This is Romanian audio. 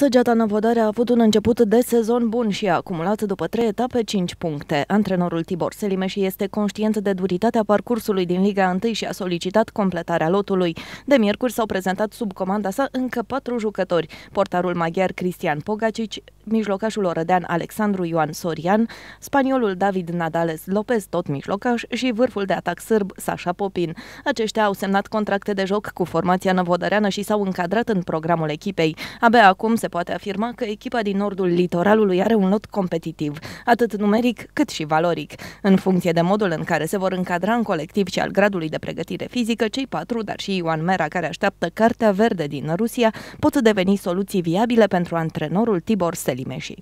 Săgeata Năvodare a avut un început de sezon bun și a acumulat după trei etape 5 puncte. Antrenorul Tibor Selimeș este conștient de duritatea parcursului din Liga 1 și a solicitat completarea lotului. De miercuri s-au prezentat sub comanda sa încă patru jucători, portarul maghiar Cristian Pogacici, mijlocașul orădean Alexandru Ioan Sorian, spaniolul David Nadales Lopez, tot mijlocaș, și vârful de atac sârb Sasha Popin. Aceștia au semnat contracte de joc cu formația năvodăreană și s-au încadrat în programul echipei. Abia acum se poate afirma că echipa din nordul litoralului are un lot competitiv, atât numeric cât și valoric. În funcție de modul în care se vor încadra în colectiv și al gradului de pregătire fizică, cei patru, dar și Ioan Mera, care așteaptă Cartea Verde din Rusia, pot deveni soluții viabile pentru antrenorul Tibor Selimeși.